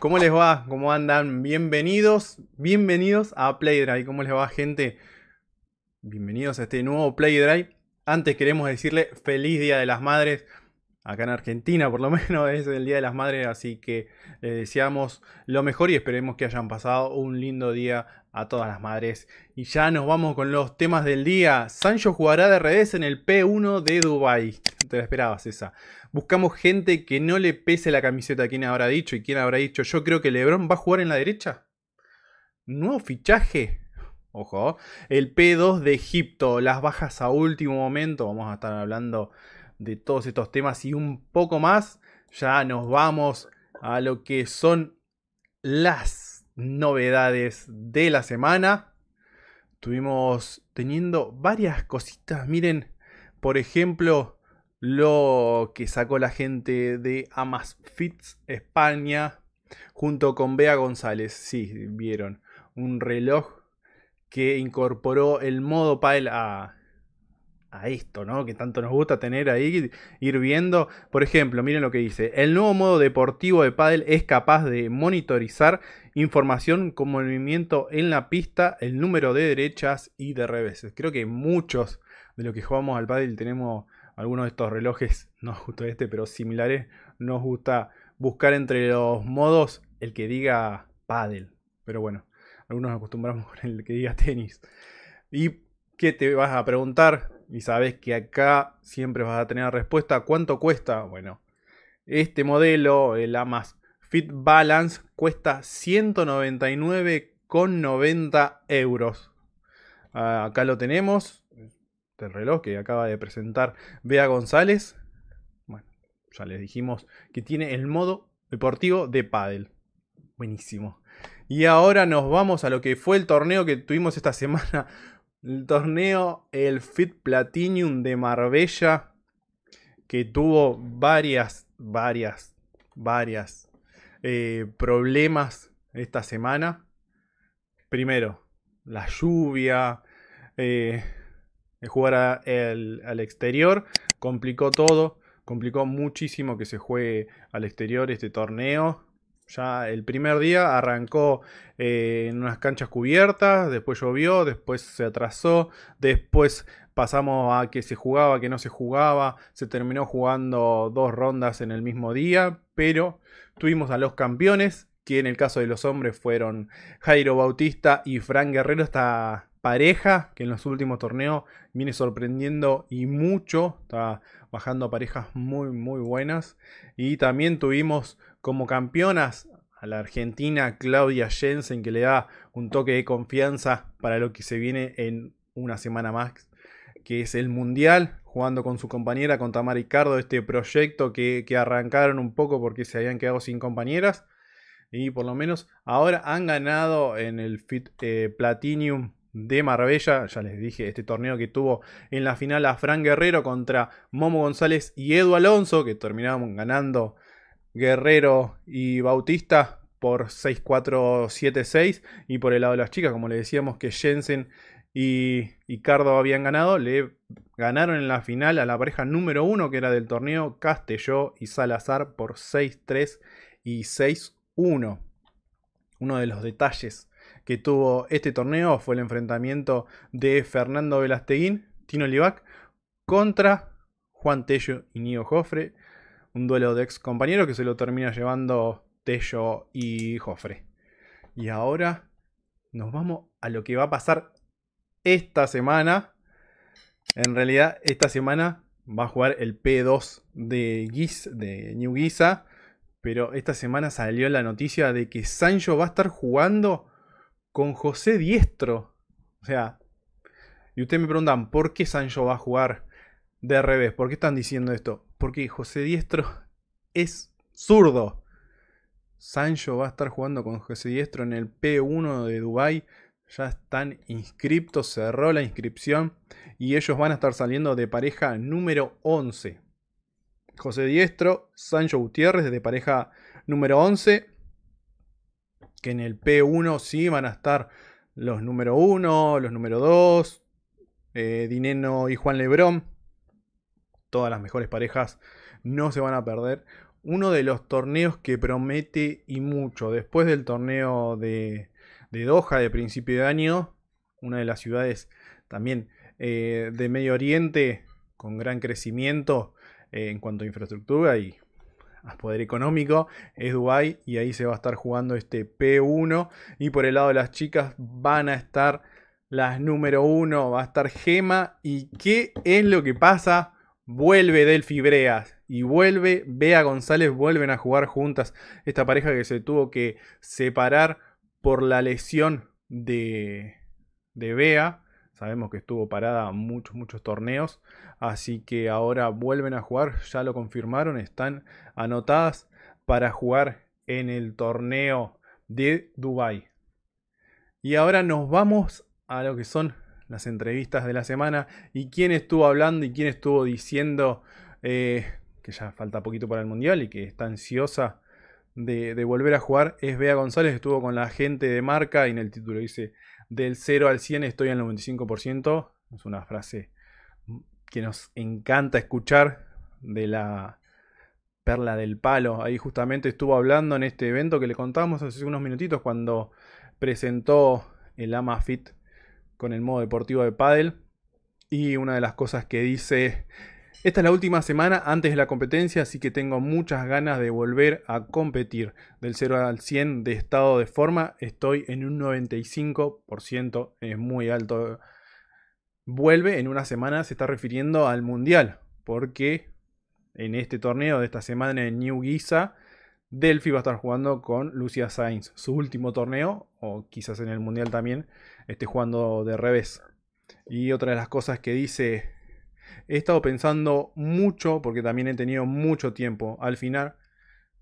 ¿Cómo les va? ¿Cómo andan? Bienvenidos, bienvenidos a Playdrive. ¿Cómo les va, gente? Bienvenidos a este nuevo Playdrive. Antes queremos decirle feliz Día de las Madres. Acá en Argentina, por lo menos, es el Día de las Madres, así que deseamos lo mejor y esperemos que hayan pasado un lindo día a todas las madres. Y ya nos vamos con los temas del día. Sancho jugará de redes en el P1 de Dubai. Te lo esperabas esa. Buscamos gente que no le pese la camiseta. ¿Quién habrá dicho? ¿Y quién habrá dicho? Yo creo que Lebron va a jugar en la derecha. Nuevo fichaje. Ojo. El P2 de Egipto. Las bajas a último momento. Vamos a estar hablando de todos estos temas y un poco más. Ya nos vamos a lo que son las novedades de la semana. Estuvimos teniendo varias cositas. Miren, por ejemplo, lo que sacó la gente de fits España junto con Bea González. si vieron. Un reloj que incorporó el modo Pile a ah, a esto, ¿no? Que tanto nos gusta tener ahí, ir viendo. Por ejemplo, miren lo que dice. El nuevo modo deportivo de pádel es capaz de monitorizar información como movimiento en la pista, el número de derechas y de reveses. Creo que muchos de los que jugamos al pádel tenemos algunos de estos relojes, no justo este, pero similares. Nos gusta buscar entre los modos el que diga pádel. Pero bueno, algunos acostumbramos con el que diga tenis. ¿Y qué te vas a preguntar? y sabes que acá siempre vas a tener la respuesta cuánto cuesta. Bueno, este modelo, el AMAS Fit Balance, cuesta 199,90 euros. Ah, acá lo tenemos, el reloj que acaba de presentar Bea González. Bueno, ya les dijimos que tiene el modo deportivo de pádel. Buenísimo. Y ahora nos vamos a lo que fue el torneo que tuvimos esta semana el torneo, el Fit Platinum de Marbella, que tuvo varias, varias, varias eh, problemas esta semana. Primero, la lluvia, eh, jugar al exterior, complicó todo, complicó muchísimo que se juegue al exterior este torneo. Ya el primer día arrancó eh, en unas canchas cubiertas, después llovió, después se atrasó, después pasamos a que se jugaba, que no se jugaba, se terminó jugando dos rondas en el mismo día, pero tuvimos a los campeones, que en el caso de los hombres fueron Jairo Bautista y Fran Guerrero, esta pareja que en los últimos torneos viene sorprendiendo y mucho, está bajando parejas muy muy buenas y también tuvimos como campeonas a la argentina Claudia Jensen, que le da un toque de confianza para lo que se viene en una semana más, que es el Mundial, jugando con su compañera, con Tamara Ricardo, este proyecto que, arrancaron un poco porque se habían quedado sin compañeras. Y por lo menos ahora han ganado en el Fit eh, Platinum de Marbella. Ya les dije, este torneo que tuvo en la final a Fran Guerrero contra Momo González y Edu Alonso, que terminaron ganando Guerrero y Bautista por 6-4-7-6 y por el lado de las chicas, como le decíamos que Jensen y, Cardo habían ganado, le ganaron en la final a la pareja número uno que era del torneo Castelló y Salazar por 6-3 y 6-1. Uno de los detalles que tuvo este torneo fue el enfrentamiento de Fernando Velasteguín, Tino Livac, contra Juan Tello y Nio Jofre un duelo de ex compañeros que se lo termina llevando Tello y Jofre. Y ahora nos vamos a lo que va a pasar esta semana. En realidad, esta semana va a jugar el P2 de, de New Guisa Pero esta semana salió la noticia de que Sancho va a estar jugando con José Diestro. O sea, y ustedes me preguntan, ¿por qué Sancho va a jugar de revés? ¿Por qué están diciendo esto? porque José Diestro es zurdo. Sancho va a estar jugando con José Diestro en el P1 de Dubai. Ya están inscriptos, cerró la inscripción y ellos van a estar saliendo de pareja número 11. José Diestro, Sancho Gutiérrez de pareja número 11. Que en el P1 sí van a estar los número 1, los número 2, eh, Dineno y Juan Lebrón todas las mejores parejas, no se van a perder. Uno de los torneos que promete y mucho. Después del torneo de, Doha de principio de año, una de las ciudades también eh, de Medio Oriente con gran crecimiento eh, en cuanto a infraestructura y a poder económico es Dubai y ahí se va a estar jugando este P1 y por el lado de las chicas van a estar las número uno va a estar Gema y qué es lo que pasa Vuelve Delphi Breas y vuelve Bea González, vuelven a jugar juntas. Esta pareja que se tuvo que separar por la lesión de, de Bea. Sabemos que estuvo parada muchos, muchos torneos. Así que ahora vuelven a jugar. Ya lo confirmaron. Están anotadas para jugar en el torneo de Dubai. Y ahora nos vamos a lo que son las entrevistas de la semana y quién estuvo hablando y quién estuvo diciendo eh, que ya falta poquito para el Mundial y que está ansiosa de, de, volver a jugar es Bea González, estuvo con la gente de marca y en el título dice del 0 al 100 estoy al 95%, es una frase que nos encanta escuchar de la perla del palo, ahí justamente estuvo hablando en este evento que le contamos hace unos minutitos cuando presentó el AMAFIT con el modo deportivo de pádel. Y una de las cosas que dice, esta es la última semana antes de la competencia, así que tengo muchas ganas de volver a competir. Del 0 al 100 de estado de forma, estoy en un 95%, es muy alto. Vuelve en una semana, se está refiriendo al Mundial, porque en este torneo de esta semana en New Giza Delphi va a estar jugando con Lucia Sainz, su último torneo, o quizás en el Mundial también, esté jugando de revés. Y otra de las cosas que dice, he estado pensando mucho, porque también he tenido mucho tiempo, al final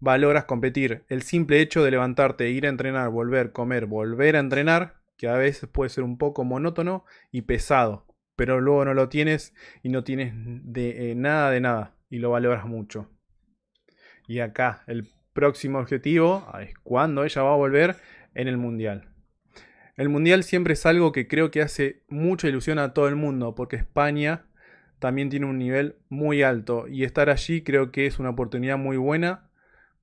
valoras competir. El simple hecho de levantarte, ir a entrenar, volver, comer, volver a entrenar, que a veces puede ser un poco monótono y pesado, pero luego no lo tienes y no tienes de eh, nada de nada y lo valoras mucho. Y acá el próximo objetivo ah, es cuando ella va a volver en el Mundial. El Mundial siempre es algo que creo que hace mucha ilusión a todo el mundo, porque España también tiene un nivel muy alto y estar allí creo que es una oportunidad muy buena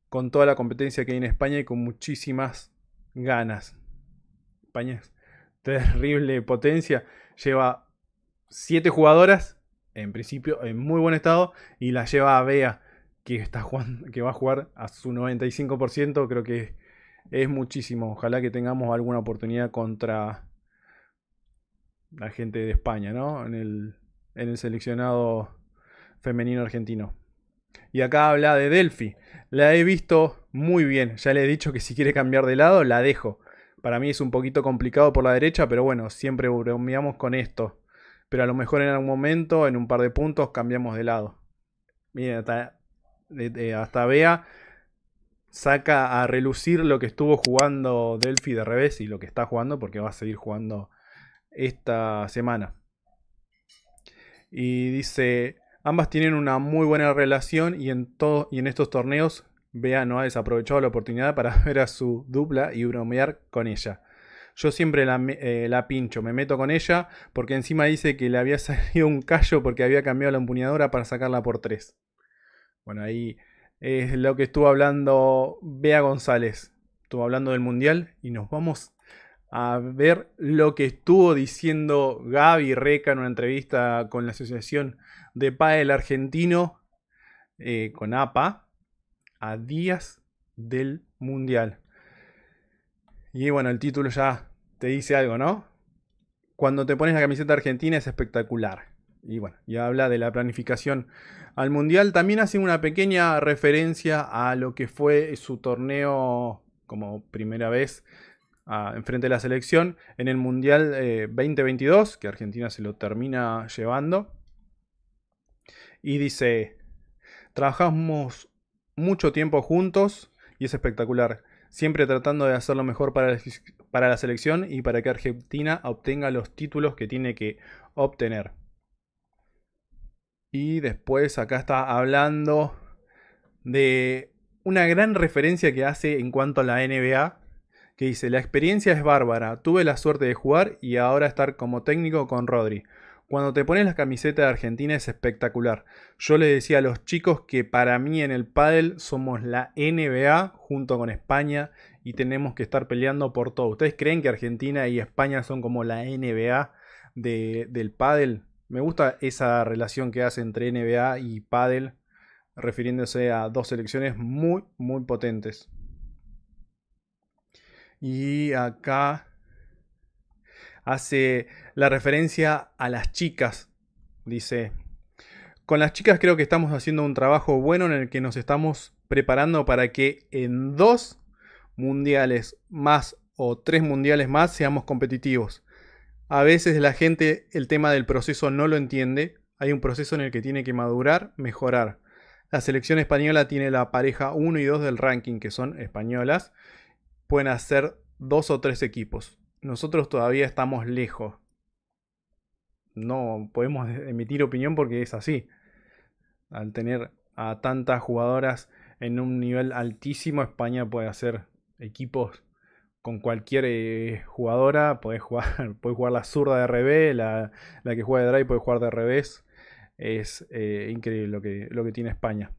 con toda la competencia que hay en España y con muchísimas ganas. España es terrible potencia, lleva siete jugadoras, en principio en muy buen estado, y la lleva a Bea que, está que va a jugar a su 95%, creo que es muchísimo. Ojalá que tengamos alguna oportunidad contra la gente de España, ¿no? En el, en el seleccionado femenino argentino. Y acá habla de Delphi. La he visto muy bien. Ya le he dicho que si quiere cambiar de lado, la dejo. Para mí es un poquito complicado por la derecha, pero bueno, siempre bromeamos con esto. Pero a lo mejor en algún momento, en un par de puntos, cambiamos de lado. Mira, está hasta Bea saca a relucir lo que estuvo jugando Delphi de revés y lo que está jugando porque va a seguir jugando esta semana. Y dice, ambas tienen una muy buena relación y en, y en estos torneos Bea no ha desaprovechado la oportunidad para ver a su dupla y bromear con ella. Yo siempre la, eh, la, pincho, me meto con ella porque encima dice que le había salido un callo porque había cambiado la empuñadora para sacarla por tres. Bueno, ahí es lo que estuvo hablando Bea González. Estuvo hablando del Mundial y nos vamos a ver lo que estuvo diciendo Gaby Reca en una entrevista con la Asociación de del Argentino, eh, con APA, a días del Mundial. Y bueno, el título ya te dice algo, ¿no? Cuando te pones la camiseta argentina es espectacular y bueno, ya habla de la planificación al Mundial. También hace una pequeña referencia a lo que fue su torneo como primera vez ah, en enfrente de la selección en el Mundial 2022, eh, que Argentina se lo termina llevando. Y dice, trabajamos mucho tiempo juntos y es espectacular, siempre tratando de hacer lo mejor para, para la selección y para que Argentina obtenga los títulos que tiene que obtener. Y después acá está hablando de una gran referencia que hace en cuanto a la NBA, que dice, la experiencia es bárbara, tuve la suerte de jugar y ahora estar como técnico con Rodri. Cuando te pones la camiseta de Argentina es espectacular. Yo le decía a los chicos que para mí en el pádel somos la NBA junto con España y tenemos que estar peleando por todo. ¿Ustedes creen que Argentina y España son como la NBA del pádel? Me gusta esa relación que hace entre NBA y Paddle, refiriéndose a dos selecciones muy, muy potentes. Y acá hace la referencia a las chicas. Dice, con las chicas creo que estamos haciendo un trabajo bueno en el que nos estamos preparando para que en dos mundiales más o tres mundiales más seamos competitivos. A veces la gente el tema del proceso no lo entiende. Hay un proceso en el que tiene que madurar, mejorar. La selección española tiene la pareja 1 y 2 del ranking, que son españolas. Pueden hacer dos o tres equipos. Nosotros todavía estamos lejos. No podemos emitir opinión porque es así. Al tener a tantas jugadoras en un nivel altísimo, España puede hacer equipos con cualquier eh, jugadora, puedes jugar, jugar la zurda de revés, la, que juega de drive puede jugar de revés. Es eh, increíble lo que, lo que tiene España.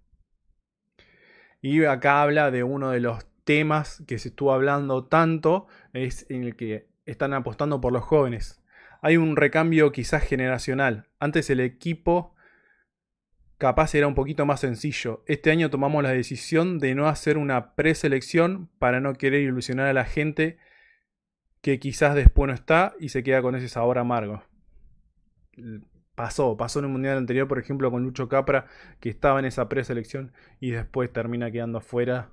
Y acá habla de uno de los temas que se estuvo hablando tanto, es en el que están apostando por los jóvenes. Hay un recambio quizás generacional. Antes el equipo capaz era un poquito más sencillo. Este año tomamos la decisión de no hacer una preselección para no querer ilusionar a la gente que quizás después no está y se queda con ese sabor amargo. Pasó, pasó en el mundial anterior, por ejemplo, con Lucho Capra, que estaba en esa preselección y después termina quedando afuera.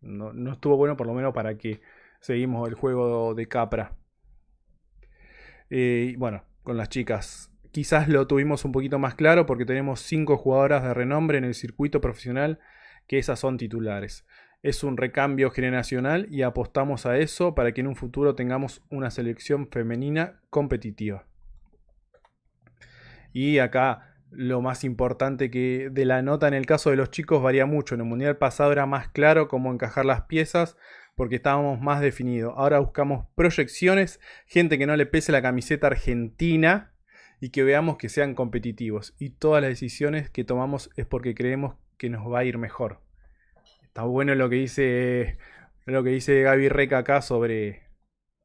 No, estuvo bueno, por lo menos, para que seguimos el juego de Capra. Eh, y bueno, con las chicas quizás lo tuvimos un poquito más claro porque tenemos cinco jugadoras de renombre en el circuito profesional que esas son titulares. Es un recambio generacional y apostamos a eso para que en un futuro tengamos una selección femenina competitiva. Y acá lo más importante que de la nota en el caso de los chicos varía mucho. En el Mundial pasado era más claro cómo encajar las piezas porque estábamos más definidos. Ahora buscamos proyecciones, gente que no le pese la camiseta argentina y que veamos que sean competitivos. Y todas las decisiones que tomamos es porque creemos que nos va a ir mejor. Está bueno lo que dice, lo que dice Gaby Reca acá sobre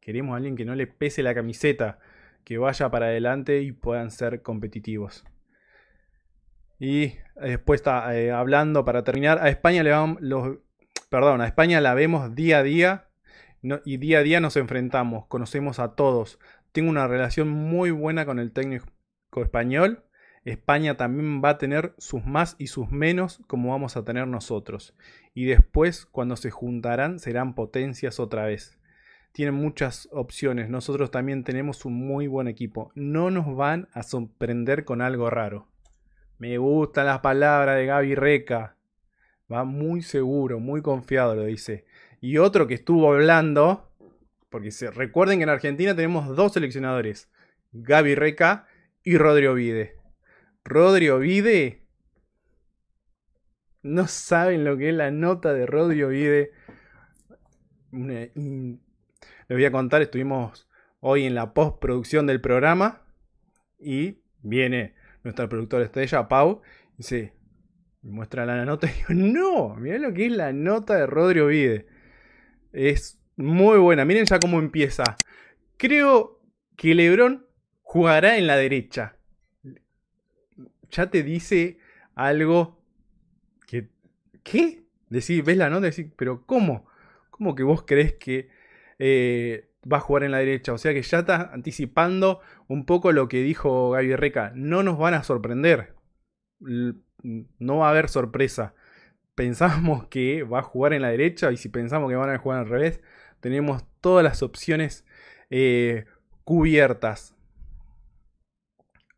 queremos a alguien que no le pese la camiseta, que vaya para adelante y puedan ser competitivos. Y después está eh, hablando para terminar. A España le vamos, los, perdón, a España la vemos día a día y día a día nos enfrentamos, conocemos a todos, tengo una relación muy buena con el técnico español. España también va a tener sus más y sus menos como vamos a tener nosotros. Y después, cuando se juntarán, serán potencias otra vez. Tienen muchas opciones. Nosotros también tenemos un muy buen equipo. No nos van a sorprender con algo raro. Me gustan las palabras de Gaby Reca. Va muy seguro, muy confiado, lo dice. Y otro que estuvo hablando porque se, recuerden que en Argentina tenemos dos seleccionadores, Gaby Reca y Rodrigo Vide. Rodrigo Vide. No saben lo que es la nota de Rodrigo Vide. Les voy a contar, estuvimos hoy en la postproducción del programa y viene nuestra productora estrella, Pau, y dice, muestra la nota y yo. no, mirá lo que es la nota de Rodrigo Vide. Es muy buena, miren ya cómo empieza. Creo que Lebron jugará en la derecha. Ya te dice algo que... ¿Qué? Decís, ves la nota decís, pero ¿cómo? ¿Cómo que vos crees que eh, va a jugar en la derecha? O sea que ya estás anticipando un poco lo que dijo Gaby Reca. No nos van a sorprender. No va a haber sorpresa pensamos que va a jugar en la derecha y si pensamos que van a jugar al revés, tenemos todas las opciones eh, cubiertas.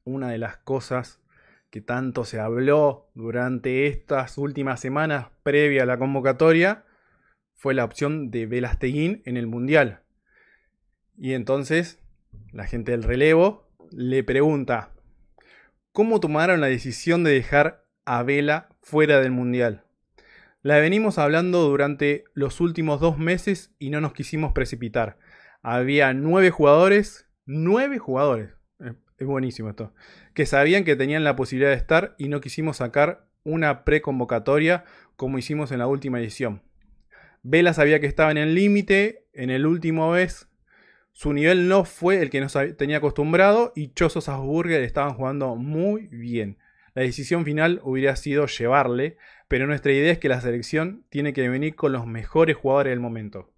Una de las cosas que tanto se habló durante estas últimas semanas previa a la convocatoria fue la opción de Velasteguín en el Mundial. Y entonces la gente del relevo le pregunta, ¿cómo tomaron la decisión de dejar a Vela fuera del Mundial? La venimos hablando durante los últimos dos meses y no nos quisimos precipitar. Había nueve jugadores, nueve jugadores, es buenísimo esto, que sabían que tenían la posibilidad de estar y no quisimos sacar una preconvocatoria como hicimos en la última edición. Vela sabía que estaba en el límite, en el último vez su nivel no fue el que nos tenía acostumbrado y Chozos Asburger estaban jugando muy bien. La decisión final hubiera sido llevarle, pero nuestra idea es que la selección tiene que venir con los mejores jugadores del momento.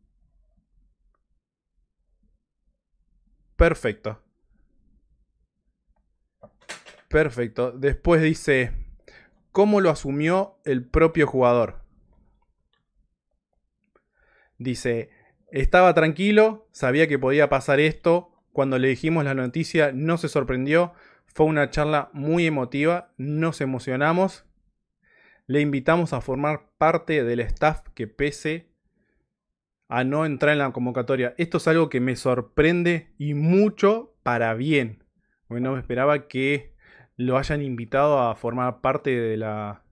Perfecto. Perfecto. Después dice, ¿cómo lo asumió el propio jugador? Dice, estaba tranquilo, sabía que podía pasar esto, cuando le dijimos la noticia no se sorprendió, fue una charla muy emotiva, nos emocionamos, le invitamos a formar parte del staff que pese a no entrar en la convocatoria. Esto es algo que me sorprende y mucho para bien. bueno no me esperaba que lo hayan invitado a formar parte de la,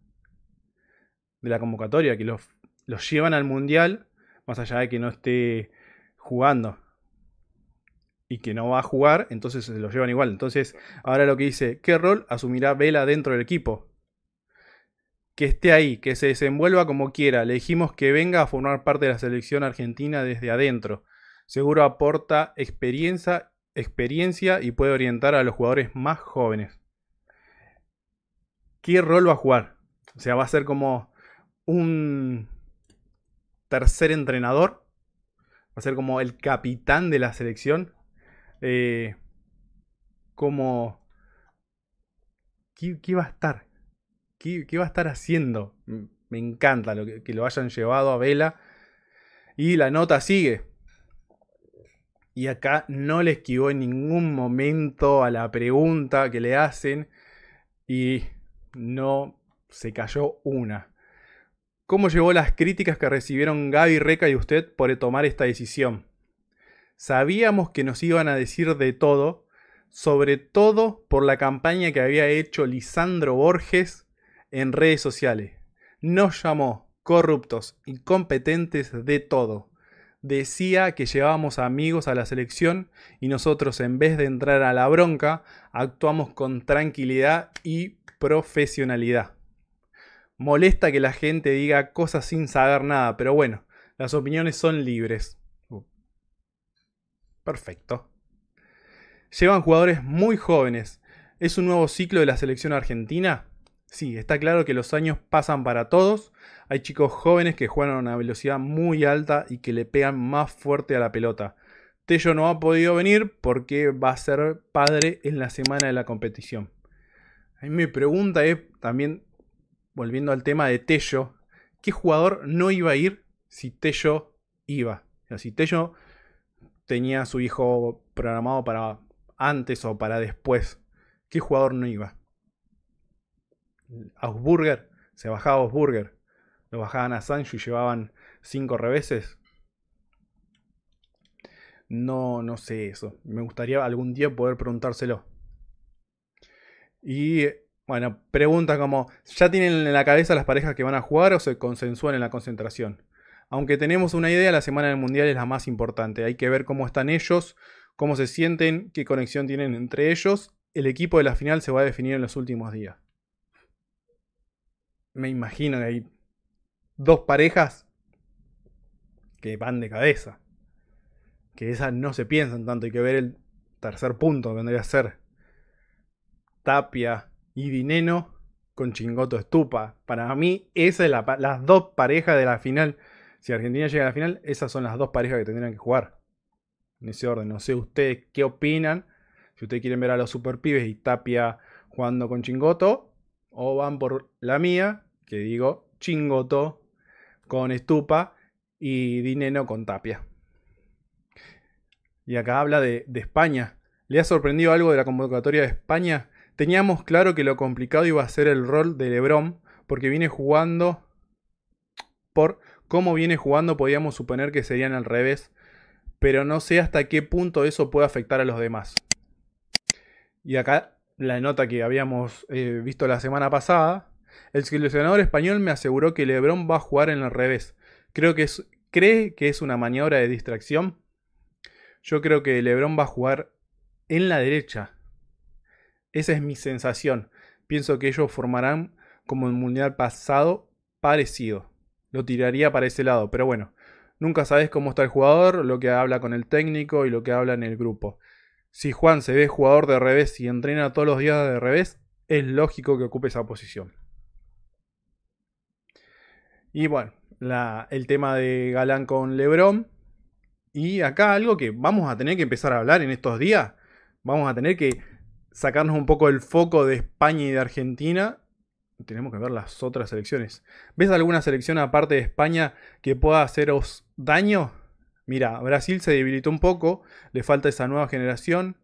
de la convocatoria, que los, los llevan al mundial, más allá de que no esté jugando y que no va a jugar, entonces se lo llevan igual. Entonces, ahora lo que dice, ¿qué rol asumirá Vela dentro del equipo? Que esté ahí, que se desenvuelva como quiera. Le dijimos que venga a formar parte de la selección argentina desde adentro. Seguro aporta experiencia, experiencia y puede orientar a los jugadores más jóvenes. ¿Qué rol va a jugar? O sea, va a ser como un tercer entrenador. Va a ser como el capitán de la selección. Eh, como... ¿qué, va a estar? ¿Qué, va a estar haciendo? Me encanta que, lo hayan llevado a vela. Y la nota sigue. Y acá no le esquivó en ningún momento a la pregunta que le hacen. Y no se cayó una. ¿Cómo llevó las críticas que recibieron Gaby Reca y usted por tomar esta decisión? Sabíamos que nos iban a decir de todo, sobre todo por la campaña que había hecho Lisandro Borges en redes sociales. Nos llamó corruptos, incompetentes de todo. Decía que llevábamos amigos a la selección y nosotros en vez de entrar a la bronca, actuamos con tranquilidad y profesionalidad. Molesta que la gente diga cosas sin saber nada, pero bueno, las opiniones son libres. Perfecto. Llevan jugadores muy jóvenes. ¿Es un nuevo ciclo de la selección argentina? Sí, está claro que los años pasan para todos. Hay chicos jóvenes que juegan a una velocidad muy alta y que le pegan más fuerte a la pelota. Tello no ha podido venir porque va a ser padre en la semana de la competición. A mí mi pregunta es también, volviendo al tema de Tello, ¿qué jugador no iba a ir si Tello iba? si Tello tenía su hijo programado para antes o para después. ¿Qué jugador no iba? augsburger se bajaba Augsburger? lo bajaban a Sancho y llevaban cinco reveses. No, no sé eso. Me gustaría algún día poder preguntárselo. Y bueno, pregunta como, ¿ya tienen en la cabeza las parejas que van a jugar o se consensúan en la concentración? Aunque tenemos una idea, la semana del Mundial es la más importante. Hay que ver cómo están ellos, cómo se sienten, qué conexión tienen entre ellos. El equipo de la final se va a definir en los últimos días. Me imagino que hay dos parejas que van de cabeza. Que esas no se piensan tanto. Hay que ver el tercer punto que vendría a ser Tapia y Dineno con Chingoto Estupa. Para mí, esas son las dos parejas de la final. Si Argentina llega a la final, esas son las dos parejas que tendrían que jugar. En ese orden. No sé ustedes qué opinan. Si ustedes quieren ver a los super pibes y Tapia jugando con Chingoto. O van por la mía, que digo Chingoto con Estupa y Dineno con Tapia. Y acá habla de, de España. ¿Le ha sorprendido algo de la convocatoria de España? Teníamos claro que lo complicado iba a ser el rol de Lebron, porque viene jugando por cómo viene jugando Podríamos suponer que serían al revés, pero no sé hasta qué punto eso puede afectar a los demás. Y acá la nota que habíamos eh, visto la semana pasada, el seleccionador español me aseguró que Lebron va a jugar en el revés. Creo que es, cree que es una maniobra de distracción. Yo creo que Lebron va a jugar en la derecha. Esa es mi sensación. Pienso que ellos formarán, como el Mundial pasado, parecido lo tiraría para ese lado, pero bueno, nunca sabes cómo está el jugador, lo que habla con el técnico y lo que habla en el grupo. Si Juan se ve jugador de revés y entrena todos los días de revés, es lógico que ocupe esa posición. Y bueno, el tema de Galán con Lebron. Y acá algo que vamos a tener que empezar a hablar en estos días. Vamos a tener que sacarnos un poco el foco de España y de Argentina tenemos que ver las otras selecciones. ¿Ves alguna selección aparte de España que pueda haceros daño? Mira, Brasil se debilitó un poco, le falta esa nueva generación.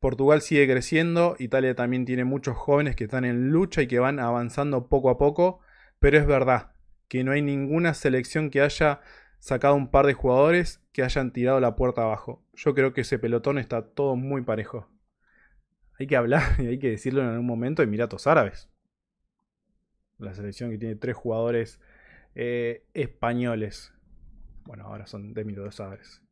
Portugal sigue creciendo, Italia también tiene muchos jóvenes que están en lucha y que van avanzando poco a poco, pero es verdad que no hay ninguna selección que haya sacado un par de jugadores que hayan tirado la puerta abajo. Yo creo que ese pelotón está todo muy parejo. Hay que hablar y hay que decirlo en algún momento, Emiratos Árabes la selección que tiene tres jugadores eh, españoles. Bueno, ahora son de Milodosabres.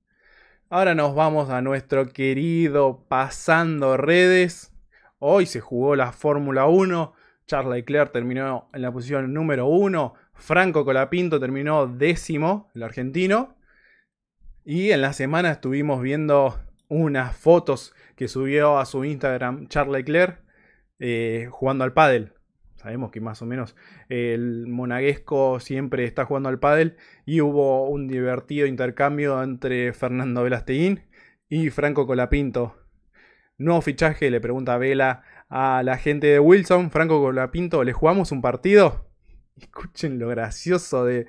Ahora nos vamos a nuestro querido Pasando Redes. Hoy se jugó la Fórmula 1. Charles Leclerc terminó en la posición número 1. Franco Colapinto terminó décimo, el argentino. Y en la semana estuvimos viendo unas fotos que subió a su Instagram Charles Leclerc eh, jugando al pádel sabemos que más o menos el monaguesco siempre está jugando al pádel y hubo un divertido intercambio entre Fernando Velasteín y Franco Colapinto. Nuevo fichaje, le pregunta Vela a la gente de Wilson, Franco Colapinto, ¿le jugamos un partido? Escuchen lo gracioso de,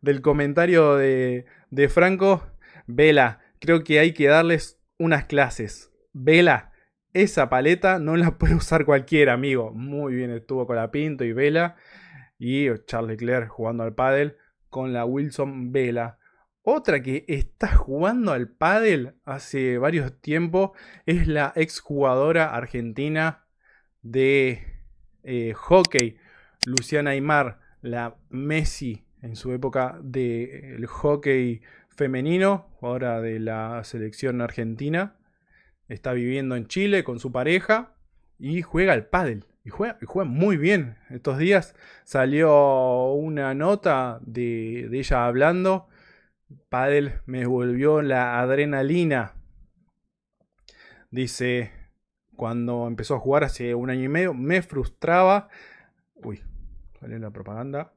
del comentario de, de Franco. Vela, creo que hay que darles unas clases. Vela, esa paleta no la puede usar cualquiera, amigo. Muy bien estuvo con la Pinto y Vela. Y Charles Leclerc jugando al pádel con la Wilson Vela. Otra que está jugando al pádel hace varios tiempos es la exjugadora argentina de eh, hockey, Luciana Aymar, la Messi en su época del hockey femenino, ahora de la selección argentina está viviendo en Chile con su pareja y juega al pádel. Y juega, y juega muy bien. Estos días salió una nota de, ella hablando. Pádel me volvió la adrenalina. Dice, cuando empezó a jugar hace un año y medio, me frustraba. Uy, salió la propaganda.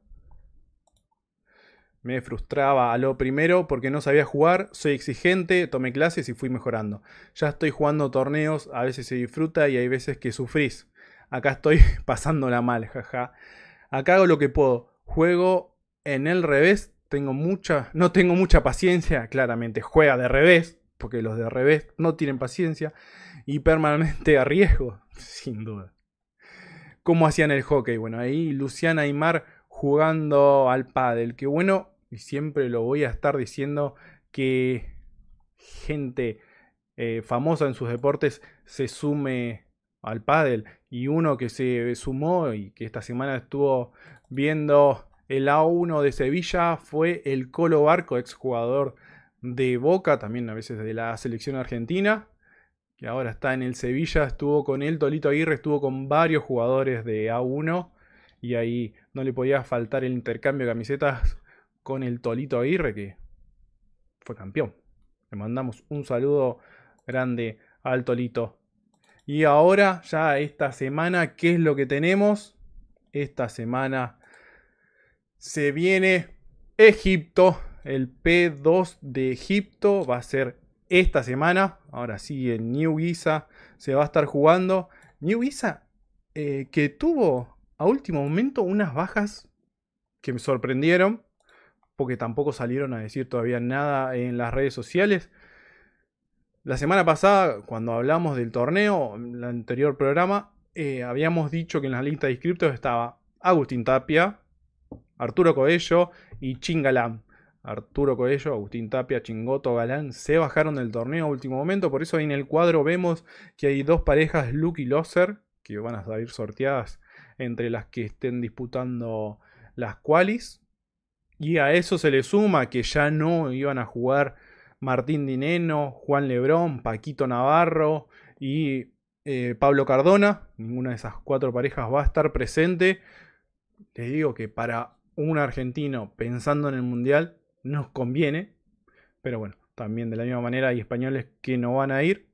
Me frustraba a lo primero porque no sabía jugar, soy exigente, tomé clases y fui mejorando. Ya estoy jugando torneos, a veces se disfruta y hay veces que sufrís. Acá estoy pasándola mal, jaja. Acá hago lo que puedo. Juego en el revés, tengo mucha, no tengo mucha paciencia, claramente juega de revés, porque los de revés no tienen paciencia y permanente a riesgo, sin duda. ¿Cómo hacían el hockey? Bueno, ahí Luciana Aymar jugando al pádel. Que bueno, y siempre lo voy a estar diciendo, que gente eh, famosa en sus deportes se sume al pádel. Y uno que se sumó y que esta semana estuvo viendo el A1 de Sevilla fue el Colo Barco, exjugador de Boca, también a veces de la selección argentina, que ahora está en el Sevilla, estuvo con él, Tolito Aguirre estuvo con varios jugadores de A1 y ahí no le podía faltar el intercambio de camisetas con el Tolito Aguirre, que fue campeón. Le mandamos un saludo grande al Tolito. Y ahora, ya esta semana, ¿qué es lo que tenemos? Esta semana se viene Egipto. El P2 de Egipto va a ser esta semana. Ahora sí, en New Giza se va a estar jugando. New Giza eh, que tuvo a último momento unas bajas que me sorprendieron, porque tampoco salieron a decir todavía nada en las redes sociales. La semana pasada, cuando hablamos del torneo, en el anterior programa, eh, habíamos dicho que en la lista de inscriptos estaba Agustín Tapia, Arturo Coello y Chingalán. Arturo Coello, Agustín Tapia, Chingoto Galán se bajaron del torneo a último momento. Por eso ahí en el cuadro vemos que hay dos parejas, Luke y Loser, que van a salir sorteadas entre las que estén disputando las qualis. Y a eso se le suma que ya no iban a jugar Martín Dineno, Juan Lebrón, Paquito Navarro y eh, Pablo Cardona. Ninguna de esas cuatro parejas va a estar presente. Les digo que para un argentino pensando en el Mundial nos conviene. Pero bueno, también de la misma manera hay españoles que no van a ir.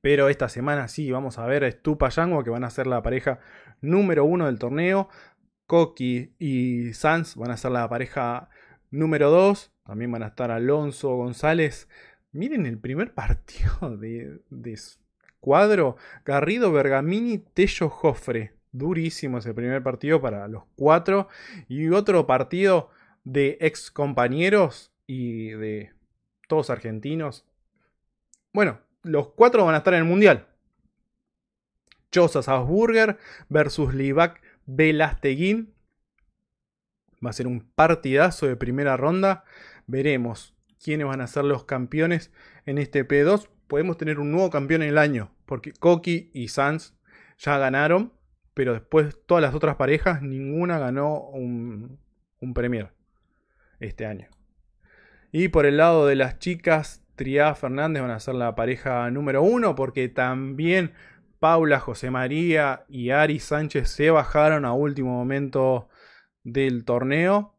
Pero esta semana sí vamos a ver a Stupa Yango, que van a ser la pareja número uno del torneo. Koki y Sanz van a ser la pareja número 2. También van a estar Alonso González. Miren el primer partido de, cuadro. Garrido, Bergamini, Tello, Jofre. Durísimo ese primer partido para los cuatro. Y otro partido de ex compañeros y de todos argentinos. Bueno, los cuatro van a estar en el Mundial. Chosa Sausburger versus Livac Velasteguin, Va a ser un partidazo de primera ronda. Veremos quiénes van a ser los campeones en este P2. Podemos tener un nuevo campeón en el año, porque Koki y Sanz ya ganaron, pero después todas las otras parejas, ninguna ganó un, un este año. Y por el lado de las chicas, Triá Fernández van a ser la pareja número uno, porque también Paula, José María y Ari Sánchez se bajaron a último momento del torneo.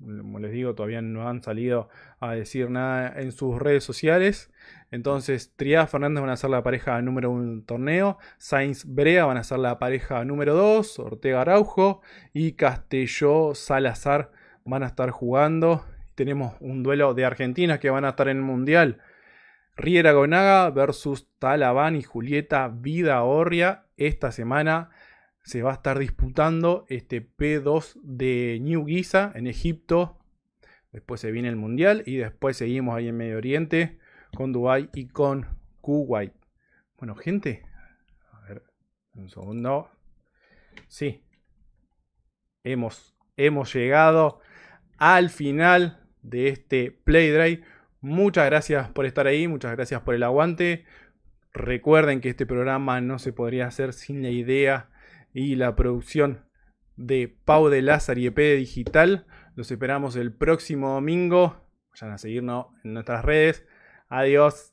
Como les digo, todavía no han salido a decir nada en sus redes sociales. Entonces, Triada Fernández van a ser la pareja número uno del torneo. Sainz Brea van a ser la pareja número 2. Ortega Araujo y Castelló Salazar van a estar jugando. Tenemos un duelo de Argentina que van a estar en el Mundial Riera Gonaga versus Talabán y Julieta Vida Esta semana se va a estar disputando este P2 de New Giza en Egipto. Después se viene el Mundial y después seguimos ahí en Medio Oriente con Dubai y con Kuwait. Bueno, gente, a ver, un segundo. Sí, hemos, hemos llegado al final de este Play Drive Muchas gracias por estar ahí, muchas gracias por el aguante. Recuerden que este programa no se podría hacer sin la idea y la producción de Pau de Lázaro y EP Digital. Los esperamos el próximo domingo. Vayan a seguirnos en nuestras redes. Adiós.